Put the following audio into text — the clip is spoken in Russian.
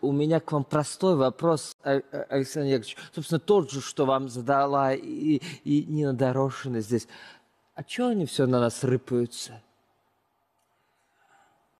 У меня к вам простой вопрос, Александр Яковлевич. Собственно, тот же, что вам задала и, и Нина Дорошина здесь. А чего они все на нас рыпаются?